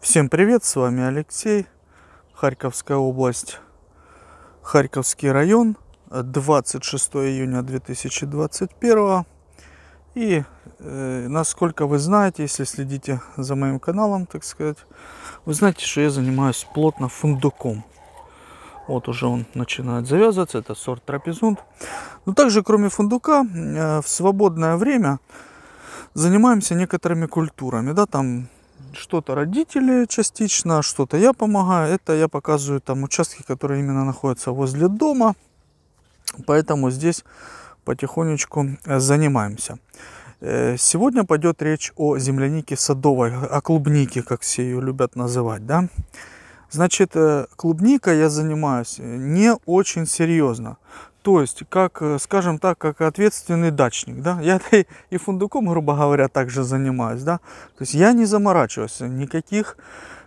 Всем привет, с вами Алексей, Харьковская область, Харьковский район, 26 июня 2021. И, э, насколько вы знаете, если следите за моим каналом, так сказать, вы знаете, что я занимаюсь плотно фундуком. Вот уже он начинает завязываться, это сорт Трапезунд. Но также, кроме фундука, э, в свободное время занимаемся некоторыми культурами, да, там что-то родители частично, что-то я помогаю. Это я показываю там участки, которые именно находятся возле дома. Поэтому здесь потихонечку э, занимаемся. Э, сегодня пойдет речь о землянике садовой, о клубнике, как все ее любят называть, да. Значит, э, клубника я занимаюсь не очень серьезно. То есть, как, э, скажем так, как ответственный дачник, да, я и фундуком, грубо говоря, также занимаюсь, да, то есть я не заморачиваюсь, никаких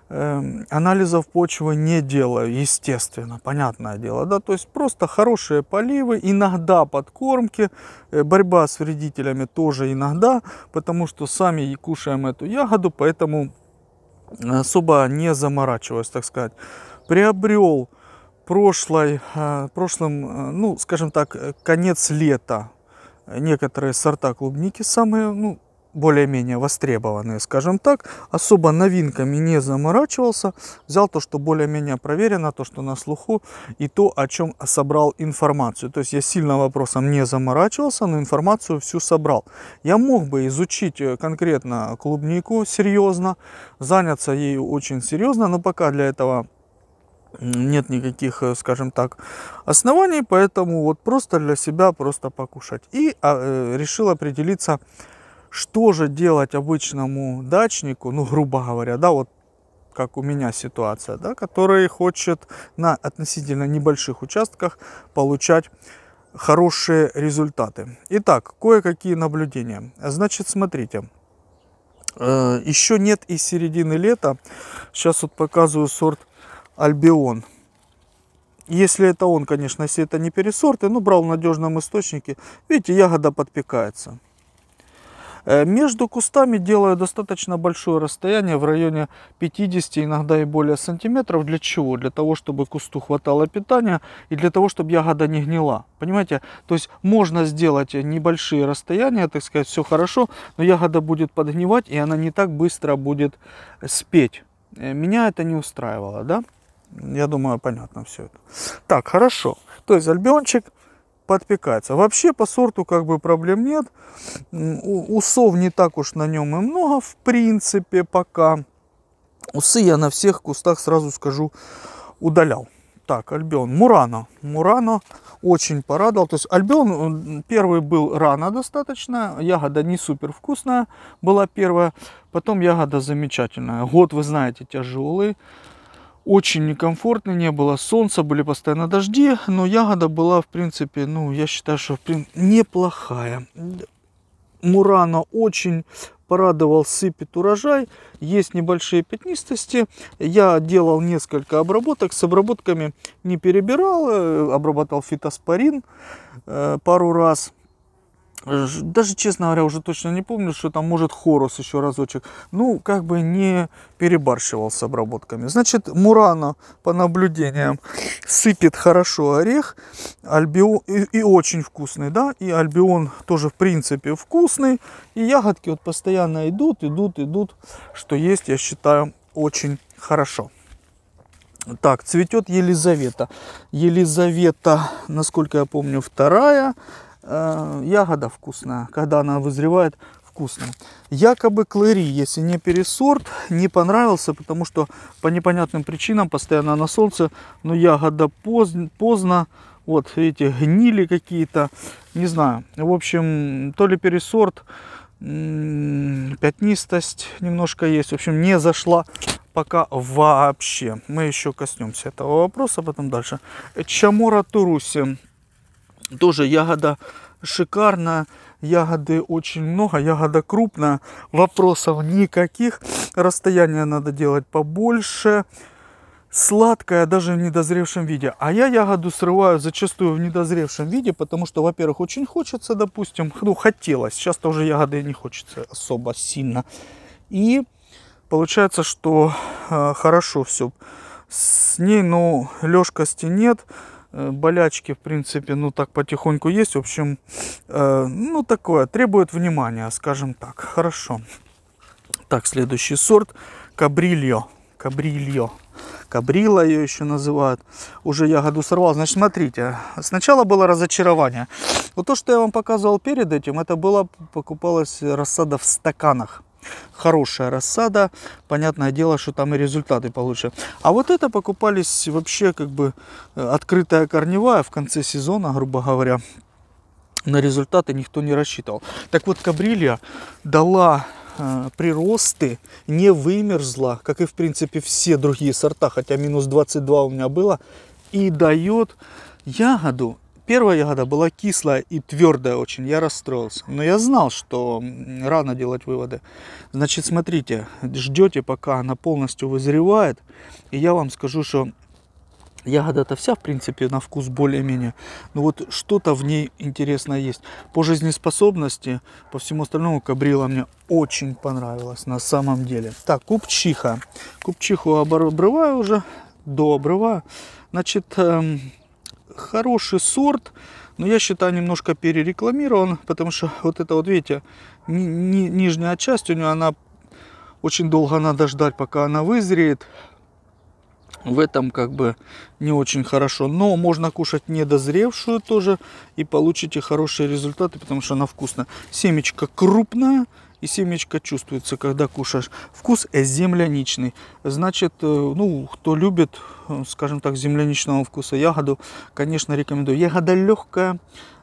э, анализов почвы не делаю, естественно, понятное дело, да, то есть просто хорошие поливы, иногда подкормки, э, борьба с вредителями тоже иногда, потому что сами и кушаем эту ягоду, поэтому э, особо не заморачиваюсь, так сказать. Приобрел прошлой, э, прошлым, э, ну, скажем так, э, конец лета. Некоторые сорта клубники самые, ну, более-менее востребованные, скажем так. Особо новинками не заморачивался. Взял то, что более-менее проверено, то, что на слуху, и то, о чем собрал информацию. То есть я сильно вопросом не заморачивался, но информацию всю собрал. Я мог бы изучить конкретно клубнику серьезно, заняться ею очень серьезно, но пока для этого нет никаких, э, скажем так, оснований, поэтому вот просто для себя просто покушать. И а, э, решил определиться, что же делать обычному дачнику, ну, грубо говоря, да, вот как у меня ситуация, да, который хочет на относительно небольших участках получать хорошие результаты. Итак, кое-какие наблюдения. Значит, смотрите. Э, еще нет и середины лета. Сейчас вот показываю сорт Альбион. Если это он, конечно, если это не пересорты, но ну, брал в надежном источнике. Видите, ягода подпекается. Э, между кустами делаю достаточно большое расстояние, в районе 50, иногда и более сантиметров. Для чего? Для того, чтобы кусту хватало питания и для того, чтобы ягода не гнила. Понимаете? То есть можно сделать небольшие расстояния, так сказать, все хорошо, но ягода будет подгнивать и она не так быстро будет спеть. Э, меня это не устраивало, да? я думаю, понятно все это. Так, хорошо. То есть альбиончик подпекается. Вообще по сорту как бы проблем нет. Усов не так уж на нем и много, в принципе, пока. Усы я на всех кустах, сразу скажу, удалял. Так, Альбион. Мурано. Мурано очень порадовал. То есть Альбион первый был рано достаточно. Ягода не супер вкусная была первая. Потом ягода замечательная. Год, вы знаете, тяжелый очень некомфортно, не было солнца, были постоянно дожди, но ягода была, в принципе, ну, я считаю, что в принципе, неплохая. Мурана очень порадовал, сыпет урожай, есть небольшие пятнистости. Я делал несколько обработок, с обработками не перебирал, э, обрабатывал фитоспорин э, пару раз – даже, честно говоря, уже точно не помню, что там может хорус еще разочек. Ну, как бы не перебарщивал с обработками. Значит, Мурана по наблюдениям сыпет хорошо орех. Альбион и, и очень вкусный, да. И альбион тоже, в принципе, вкусный. И ягодки вот постоянно идут, идут, идут. Что есть, я считаю, очень хорошо. Так, цветет Елизавета. Елизавета, насколько я помню, вторая. Э, ягода вкусная. Когда она вызревает, вкусно. Якобы клэри, если не пересорт, не понравился, потому что по непонятным причинам постоянно на солнце, но ягода поздно, поздно вот эти гнили какие-то, не знаю. В общем, то ли пересорт, пятнистость немножко есть, в общем, не зашла пока вообще. Мы еще коснемся этого вопроса потом дальше. Чамора Туруси. Тоже ягода шикарная, ягоды очень много, ягода крупная, вопросов никаких. Расстояние надо делать побольше. Сладкая даже в недозревшем виде. А я ягоду срываю зачастую в недозревшем виде, потому что, во-первых, очень хочется, допустим, ну, хотелось. Сейчас тоже ягоды не хочется особо сильно. И получается, что э, хорошо все с ней, но ну, лёжкости нет. Э, болячки, в принципе, ну так потихоньку есть. В общем, э, ну такое, требует внимания, скажем так. Хорошо. Так, следующий сорт. Кабрильо. Кабрильо. Кабрила ее еще называют. Уже ягоду сорвал. Значит, смотрите. Сначала было разочарование. Вот то, что я вам показывал перед этим, это было, покупалась рассада в стаканах. Хорошая рассада. Понятное дело, что там и результаты получше. А вот это покупались вообще как бы э, открытая корневая в конце сезона, грубо говоря. На результаты никто не рассчитывал. Так вот, кабрилья дала э, приросты, не вымерзла, как и в принципе все другие сорта, хотя минус 22 у меня было, и дает ягоду первая ягода была кислая и твердая очень, я расстроился. Но я знал, что рано делать выводы. Значит, смотрите, ждете, пока она полностью вызревает. И я вам скажу, что Ягода-то вся, в принципе, на вкус более-менее. Но ну вот что-то в ней интересное есть. По жизнеспособности, по всему остальному, кабрила мне очень понравилась на самом деле. Так, купчиха. Купчиху обрываю уже, дообрываю. Значит, эм, хороший сорт, но я считаю немножко перерекламирован, потому что вот это вот, видите, ни, ни, нижняя часть у нее, она очень долго надо ждать, пока она вызреет. В этом как бы не очень хорошо. Но можно кушать недозревшую тоже и получите хорошие результаты, потому что она вкусная. семечка крупная и семечко чувствуется, когда кушаешь. Вкус э, земляничный. Значит, э, ну, кто любит, э, скажем так, земляничного вкуса ягоду, конечно, рекомендую. Ягода легкая,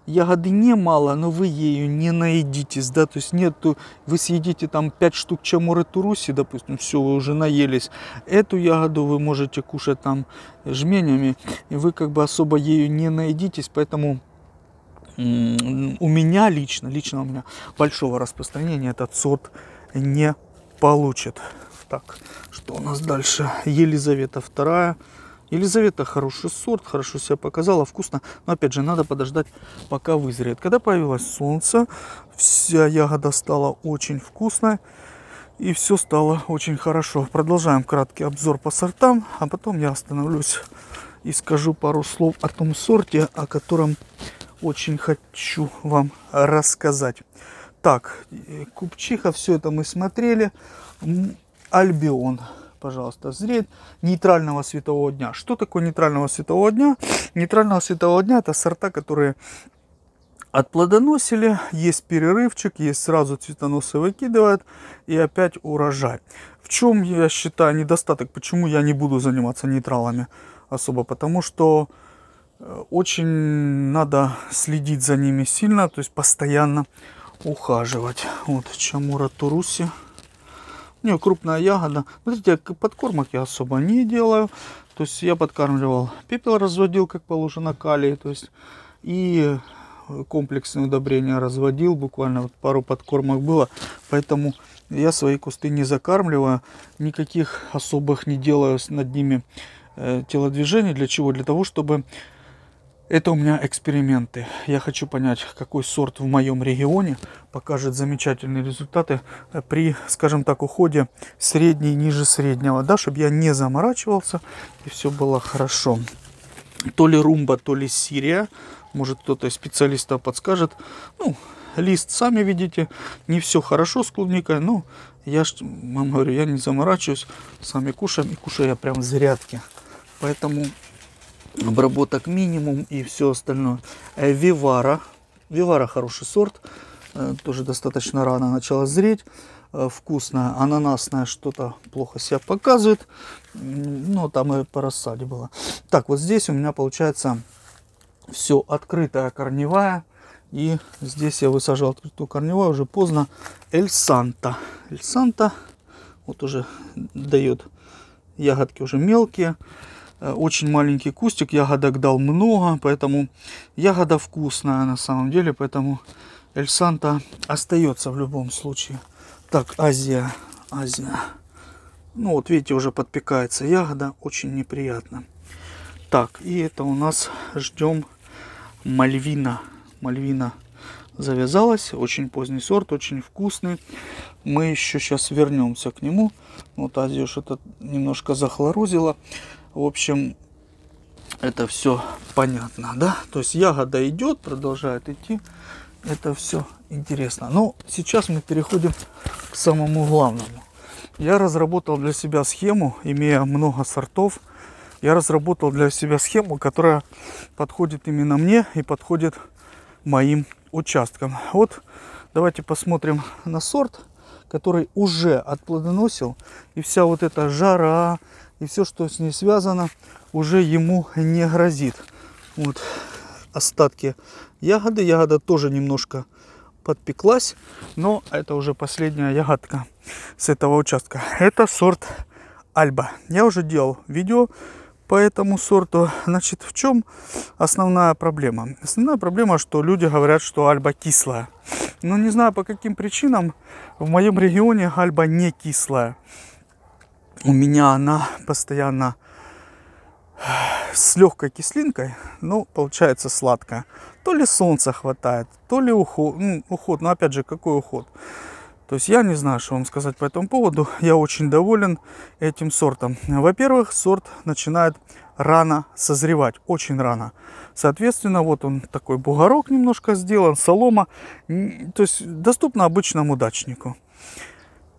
ягоды немало, но вы ею не наедитесь, да, то есть нету, вы съедите там 5 штук чамуры туруси, допустим, все, вы уже наелись. Эту ягоду вы можете кушать там жменями, и вы как бы особо ею не наедитесь, поэтому у меня лично, лично у меня большого распространения этот сорт не получит. Так, что у нас дальше? Елизавета вторая. Елизавета хороший сорт, хорошо себя показала, вкусно. Но опять же, надо подождать, пока вызреет. Когда появилось солнце, вся ягода стала очень вкусной. И все стало очень хорошо. Продолжаем краткий обзор по сортам, а потом я остановлюсь и скажу пару слов о том сорте, о котором очень хочу вам рассказать. Так, купчиха, все это мы смотрели. Альбион, пожалуйста, зреет. Нейтрального светового дня. Что такое нейтрального светового дня? Нейтрального светового дня это сорта, которые отплодоносили, есть перерывчик, есть сразу цветоносы выкидывают и опять урожай. В чем я считаю недостаток, почему я не буду заниматься нейтралами особо? Потому что очень надо следить за ними сильно, то есть постоянно ухаживать. Вот чамура туруси. У нее крупная ягода. Смотрите, подкормок я особо не делаю. То есть я подкармливал пепел, разводил, как положено, калий. То есть и э, комплексные удобрения разводил. Буквально вот пару подкормок было. Поэтому я свои кусты не закармливаю. Никаких особых не делаю над ними э, телодвижений. Для чего? Для того, чтобы это у меня эксперименты. Я хочу понять, какой сорт в моем регионе покажет замечательные результаты э, при, скажем так, уходе средней ниже среднего, да, чтобы я не заморачивался и все было хорошо. То ли румба, то ли сирия. Может, кто-то из специалистов подскажет. Ну, лист, сами видите, не все хорошо с клубникой, но я вам говорю, я не заморачиваюсь, сами кушаем, и кушаю я прям зарядки, Поэтому обработок минимум и все остальное. Э, Вивара. Вивара хороший сорт. Э, тоже достаточно рано начала зреть. Э, Вкусная, ананасная что-то плохо себя показывает. Но там и по рассаде было. Так, вот здесь у меня получается все открытая корневая. И здесь я высаживал открытую корневую уже поздно. Эль Санта. Эль Санта вот уже дает ягодки уже мелкие. Э, очень маленький кустик. Ягодок дал много, поэтому ягода вкусная на самом деле. Поэтому Эль Санта остается в любом случае. Так, Азия, Азия. Ну вот видите, уже подпекается ягода, очень неприятно. Так, и это у нас ждем мальвина. Мальвина завязалась, очень поздний сорт, очень вкусный. Мы еще сейчас вернемся к нему. Вот Азию что-то немножко захлорозило. В общем, это все понятно, да? То есть ягода идет, продолжает идти. Это все интересно. Но ну, сейчас мы переходим к самому главному. Я разработал для себя схему, имея много сортов. Я разработал для себя схему, которая подходит именно мне и подходит моим участкам. Вот давайте посмотрим на сорт, который уже отплодоносил. И вся вот эта жара, и все, что с ней связано, уже ему не грозит. Вот остатки ягоды. Ягода тоже немножко подпеклась, но это уже последняя ягодка с этого участка. Это сорт Альба. Я уже делал видео по этому сорту. Значит, в чем основная проблема? Основная проблема, что люди говорят, что альба кислая. Но не знаю по каким причинам в моем регионе альба не кислая у меня она постоянно с легкой кислинкой, но ну, получается сладкая. То ли солнца хватает, то ли ну, уход, ну, уход, но опять же, какой уход? То есть я не знаю, что вам сказать по этому поводу. Я очень доволен этим сортом. Во-первых, сорт начинает рано созревать, очень рано. Соответственно, вот он такой бугорок немножко сделан, солома. То есть доступно обычному дачнику.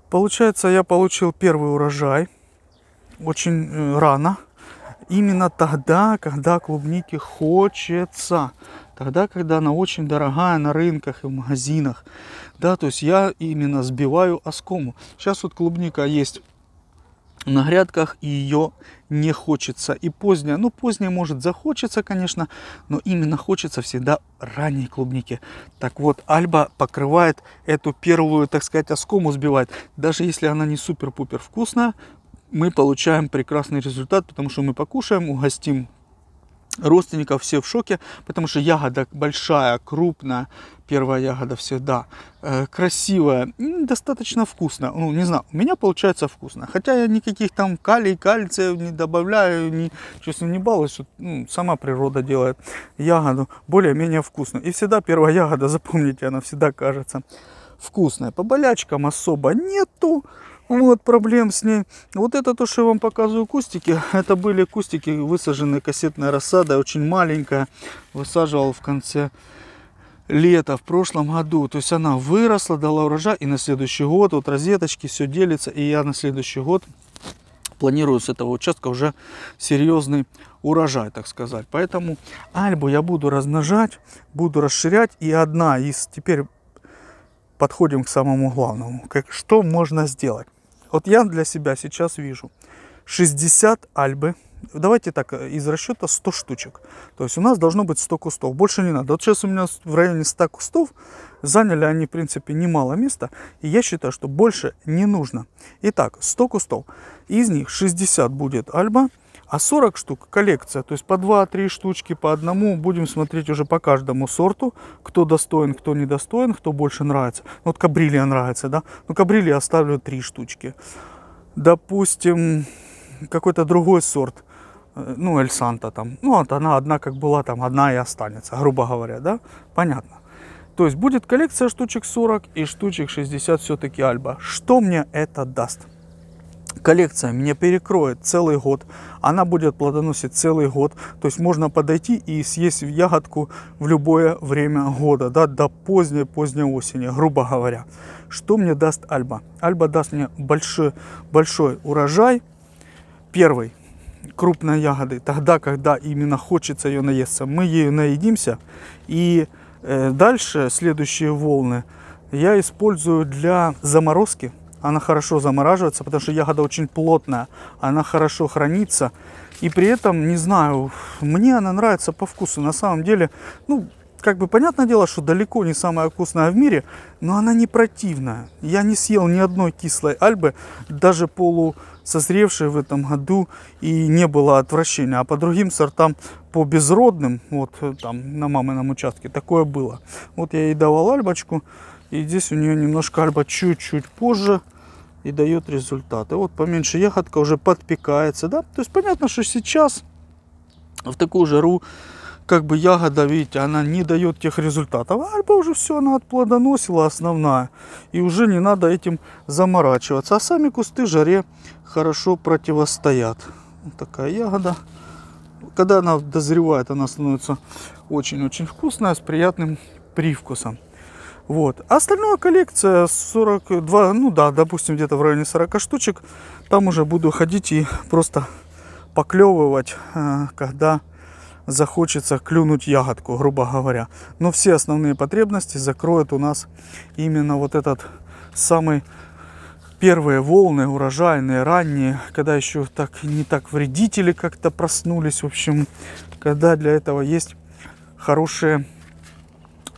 Получается, я получил первый урожай очень э, рано. Именно тогда, когда клубники хочется. Тогда, когда она очень дорогая на рынках и в магазинах. Да, то есть я именно сбиваю оскому. Сейчас вот клубника есть на грядках ее не хочется. И поздняя, ну поздняя может захочется, конечно, но именно хочется всегда ранней клубники. Так вот, альба покрывает эту первую, так сказать, оскому сбивает. Даже если она не супер-пупер вкусная, мы получаем прекрасный результат, потому что мы покушаем, угостим родственников все в шоке, потому что ягода большая, крупная, первая ягода всегда э, красивая, достаточно вкусная. Ну, не знаю, у меня получается вкусно. Хотя я никаких там калий, кальция не добавляю, не, честно, не балуюсь. Ну, сама природа делает ягоду более-менее вкусную. И всегда первая ягода, запомните, она всегда кажется вкусная. По болячкам особо нету. Вот проблем с ней. Вот это то, что я вам показываю кустики. Это были кустики, высаженные кассетной рассадой, очень маленькая. Высаживал в конце лета, в прошлом году. То есть она выросла, дала урожай. И на следующий год, вот розеточки, все делится. И я на следующий год планирую с этого участка уже серьезный урожай, так сказать. Поэтому альбу я буду размножать, буду расширять. И одна из, теперь подходим к самому главному, как, что можно сделать. Вот я для себя сейчас вижу 60 альбы. Давайте так, э, из расчета 100 штучек. То есть у нас должно быть 100 кустов. Больше не надо. Вот сейчас у меня в районе 100 кустов. Заняли они, в принципе, немало места. И я считаю, что больше не нужно. Итак, 100 кустов. Из них 60 будет альба. А 40 штук коллекция, то есть по 2-3 штучки по одному. Будем смотреть уже по каждому сорту, кто достоин, кто недостоин, кто больше нравится. Ну, вот кабрилия нравится, да? Ну кабрилия оставлю 3 штучки. Допустим, какой-то другой сорт, э, ну Эль Санта там. Ну вот она одна как была там, одна и останется, грубо говоря, да? Понятно. То есть будет коллекция штучек 40 и штучек 60 все-таки Альба. Что мне это даст? коллекция меня перекроет целый год, она будет плодоносить целый год, то есть можно подойти и съесть ягодку в любое время года, да, до поздней-поздней осени, грубо говоря. Что мне даст Альба? Альба даст мне большой, большой урожай, первый, крупной ягоды, тогда, когда именно хочется ее наесться, мы ею наедимся, и э, дальше следующие волны я использую для заморозки, она хорошо замораживается, потому что ягода очень плотная, она хорошо хранится. И при этом, не знаю, мне она нравится по вкусу. На самом деле, ну, как бы понятное дело, что далеко не самая вкусная в мире, но она не противная. Я не съел ни одной кислой альбы, даже полу созревшей в этом году, и не было отвращения. А по другим сортам, по безродным, вот э, там на мамином участке, такое было. Вот я ей давал альбочку, и здесь у нее немножко альба, чуть-чуть позже и дает результаты. Вот поменьше ягодка уже подпекается, да. То есть понятно, что сейчас в такую жару как бы ягода, видите, она не дает тех результатов. А альба уже все, она отплодоносила основная. И уже не надо этим заморачиваться. А сами кусты жаре хорошо противостоят. Вот такая ягода. Когда она дозревает, она становится очень-очень вкусная, с приятным привкусом. Вот. А остальная коллекция 42, ну да, допустим, где-то в районе 40 штучек. Там уже буду ходить и просто поклевывать, э, когда захочется клюнуть ягодку, грубо говоря. Но все основные потребности закроет у нас именно вот этот самый первые волны урожайные, ранние, когда еще так не так вредители как-то проснулись, в общем, когда для этого есть хорошие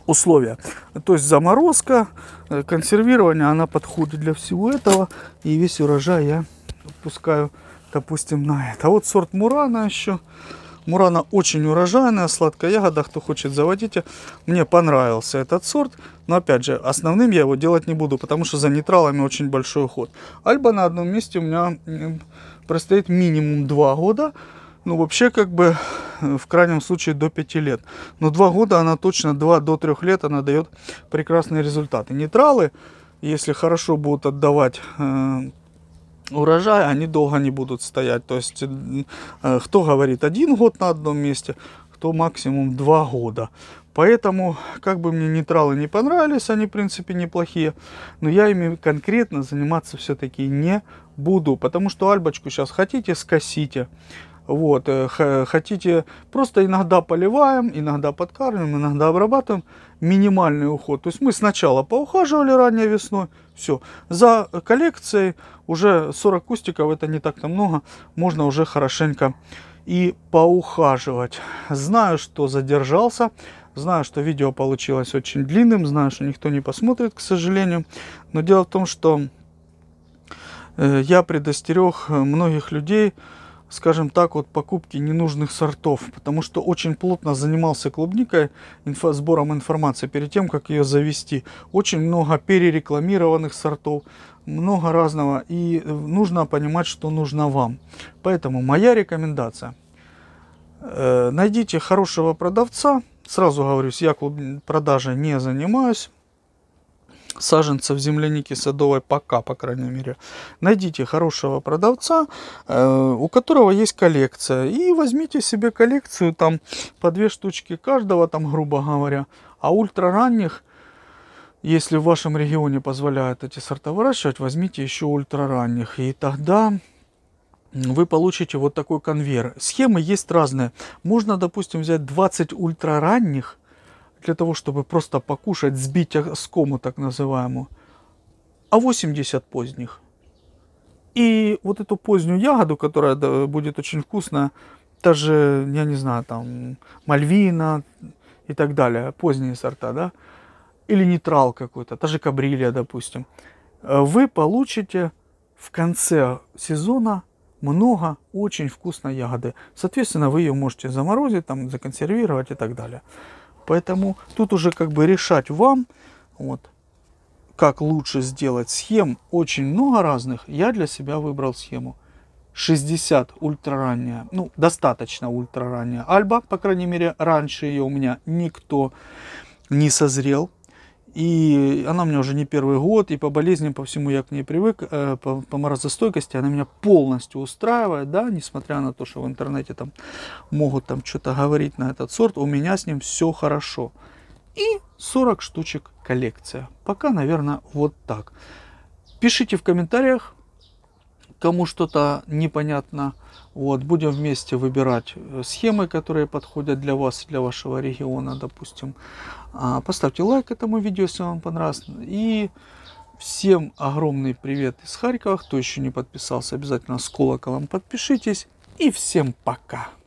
условия. То есть заморозка, э, консервирование, она подходит для всего этого. И весь урожай я пускаю, допустим, на это. А вот сорт Мурана еще. Мурана очень урожайная, сладкая ягода, кто хочет заводите. Мне понравился этот сорт, но опять же, основным я его делать не буду, потому что за нейтралами очень большой уход. Альба на одном месте у меня простоит минимум 2 года, ну вообще как бы в крайнем случае до 5 лет. Но 2 года она точно, 2 до 3 лет она дает прекрасные результаты. Нейтралы, если хорошо будут отдавать э, урожай, они долго не будут стоять. То есть, э, кто говорит один год на одном месте, кто максимум два года. Поэтому, как бы мне нейтралы не понравились, они, в принципе, неплохие, но я ими конкретно заниматься все-таки не буду, потому что альбочку сейчас хотите, скосите. Вот, э, хотите, просто иногда поливаем, иногда подкармливаем, иногда обрабатываем. Минимальный уход. То есть мы сначала поухаживали ранней весной, все. За коллекцией уже 40 кустиков, это не так-то много, можно уже хорошенько и поухаживать. Знаю, что задержался, знаю, что видео получилось очень длинным, знаю, что никто не посмотрит, к сожалению. Но дело в том, что э, я предостерег многих людей, скажем так, вот покупки ненужных сортов, потому что очень плотно занимался клубникой, инфо, сбором информации перед тем, как ее завести. Очень много перерекламированных сортов, много разного, и э, нужно понимать, что нужно вам. Поэтому моя рекомендация. Э, найдите хорошего продавца, сразу говорю, я клуб... продажей не занимаюсь, саженцев земляники садовой пока, по крайней мере. Найдите хорошего продавца, э, у которого есть коллекция. И возьмите себе коллекцию, там по две штучки каждого, там, грубо говоря. А ультраранних, если в вашем регионе позволяют эти сорта выращивать, возьмите еще ультраранних. И тогда вы получите вот такой конвейер. Схемы есть разные. Можно, допустим, взять 20 ультраранних, для того, чтобы просто покушать, сбить скому так называемую, а 80 поздних. И вот эту позднюю ягоду, которая будет очень вкусная, даже, я не знаю, там, мальвина и так далее, поздние сорта, да, или нейтрал какой-то, та же кабрилия, допустим, э, вы получите в конце сезона много очень вкусной ягоды. Соответственно, вы ее можете заморозить, там, законсервировать и так далее. Поэтому тут уже как бы решать вам, вот, как лучше сделать схем. Очень много разных. Я для себя выбрал схему. 60 ультраранняя, ну, достаточно ультраранняя Альба, по крайней мере, раньше ее у меня никто не созрел. И она мне уже не первый год, и по болезням, по всему я к ней привык, э, по, по морозостойкости она меня полностью устраивает, да, несмотря на то, что в интернете там могут там что-то говорить на этот сорт, у меня с ним все хорошо. И 40 штучек коллекция. Пока, наверное, вот так. Пишите в комментариях, кому что-то непонятно, вот, будем вместе выбирать э, схемы, которые подходят для вас, для вашего региона, допустим. А, поставьте лайк этому видео, если вам понравилось. И всем огромный привет из Харькова. Кто еще не подписался, обязательно с колоколом подпишитесь. И всем пока!